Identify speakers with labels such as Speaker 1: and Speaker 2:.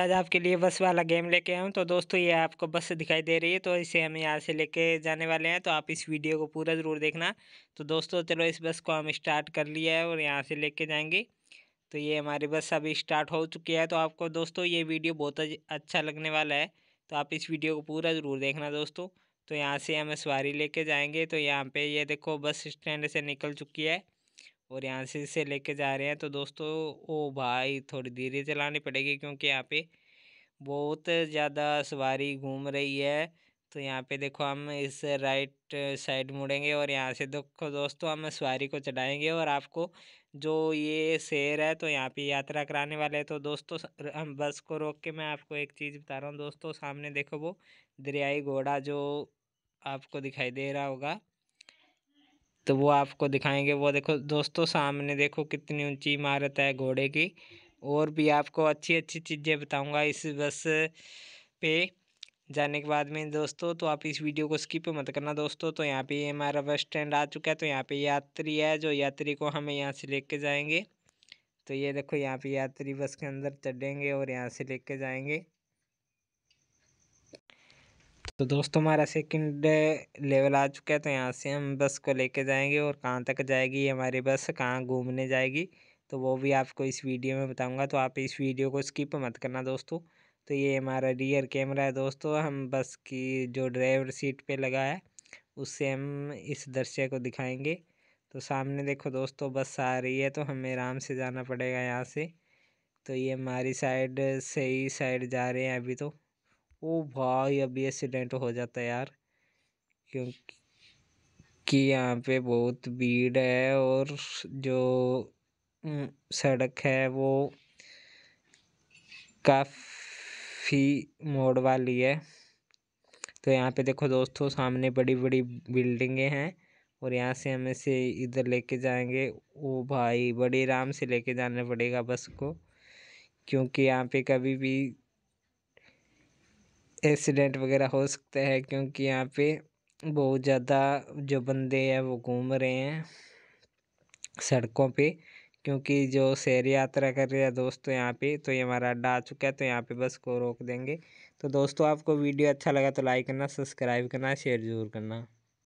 Speaker 1: आज आपके लिए बस वाला गेम लेके आऊँ तो दोस्तों ये आपको बस दिखाई दे रही है तो इसे हम यहाँ से लेके जाने वाले हैं तो आप इस वीडियो को पूरा ज़रूर देखना तो दोस्तों चलो इस बस को हम स्टार्ट कर लिया है और यहाँ से लेके जाएंगे तो ये हमारी बस अभी स्टार्ट हो चुकी है तो आपको दोस्तों ये वीडियो बहुत अच्छा लगने वाला है तो आप इस वीडियो को पूरा ज़रूर देखना दोस्तों तो यहाँ से हम सवारी ले जाएंगे तो यहाँ पर ये देखो बस स्टैंड से निकल चुकी है और यहाँ से इसे लेके जा रहे हैं तो दोस्तों ओ भाई थोड़ी धीरे चलानी पड़ेगी क्योंकि यहाँ पे बहुत ज़्यादा सवारी घूम रही है तो यहाँ पे देखो हम इस राइट साइड मुड़ेंगे और यहाँ से देखो दोस्तों हम सवारी को चढ़ाएंगे और आपको जो ये शेर है तो यहाँ पे यात्रा कराने वाले हैं तो दोस्तों हम बस को रोक के मैं आपको एक चीज़ बता रहा हूँ दोस्तों सामने देखो वो दरियाई घोड़ा जो आपको दिखाई दे रहा होगा तो वो आपको दिखाएंगे वो देखो दोस्तों सामने देखो कितनी ऊंची इमारत है घोड़े की और भी आपको अच्छी अच्छी चीज़ें बताऊंगा इस बस पे जाने के बाद में दोस्तों तो आप इस वीडियो को स्किप मत करना दोस्तों तो यहाँ पे ये हमारा बस स्टैंड आ चुका है तो यहाँ पे यात्री है जो यात्री को हमें यहाँ से कर जाएंगे तो ये देखो यहाँ पे यात्री बस के अंदर चढ़ेंगे और यहाँ से कर जाएंगे तो दोस्तों हमारा सेकंड लेवल आ चुका है तो यहाँ से हम बस को लेके जाएंगे और कहाँ तक जाएगी हमारी बस कहाँ घूमने जाएगी तो वो भी आपको इस वीडियो में बताऊंगा तो आप इस वीडियो को स्किप मत करना दोस्तों तो ये हमारा रियर कैमरा है दोस्तों हम बस की जो ड्राइवर सीट पे लगा है उससे हम इस दृश्य को दिखाएँगे तो सामने देखो दोस्तों बस आ रही है तो हमें आराम से जाना पड़ेगा यहाँ से तो ये हमारी साइड सही साइड जा रहे हैं अभी तो ओ भाई अभी एक्सीडेंट हो जाता है यार क्योंकि कि यहाँ पे बहुत भीड़ है और जो सड़क है वो काफ़ी मोड़ वाली है तो यहाँ पे देखो दोस्तों सामने बड़ी बड़ी बिल्डिंगे हैं और यहाँ से हम इसे इधर लेके जाएंगे ओ भाई बड़े आराम से लेके जाना पड़ेगा बस को क्योंकि यहाँ पे कभी भी एक्सीडेंट वगैरह हो सकता है क्योंकि यहाँ पे बहुत ज़्यादा जो बंदे हैं वो घूम रहे हैं सड़कों पे क्योंकि जो शहर यात्रा कर रहे हैं दोस्तों यहाँ पे तो ये हमारा अड्डा आ चुका है तो यहाँ पे बस को रोक देंगे तो दोस्तों आपको वीडियो अच्छा लगा तो लाइक करना सब्सक्राइब करना शेयर ज़रूर करना